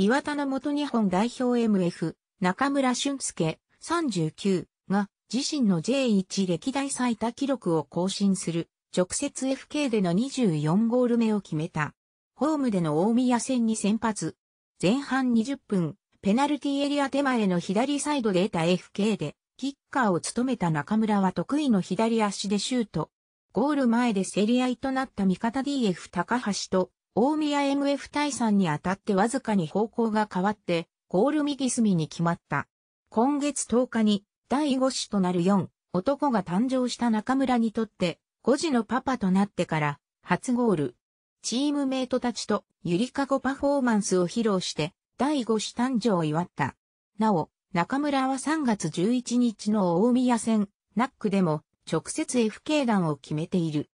岩田の元日本代表 MF、中村俊介、39が、自身の J1 歴代最多記録を更新する、直接 FK での24ゴール目を決めた。ホームでの大宮戦に先発。前半20分、ペナルティエリア手前の左サイドで得た FK で、キッカーを務めた中村は得意の左足でシュート。ゴール前で競り合いとなった味方 DF 高橋と大宮 MF 対戦にあたってわずかに方向が変わって、ゴール右隅に決まった。今月10日に第5子となる4男が誕生した中村にとって5児のパパとなってから初ゴール。チームメイトたちとゆりかごパフォーマンスを披露して第5子誕生を祝った。なお、中村は3月11日の大宮戦、ナックでも直接 FK 弾を決めている。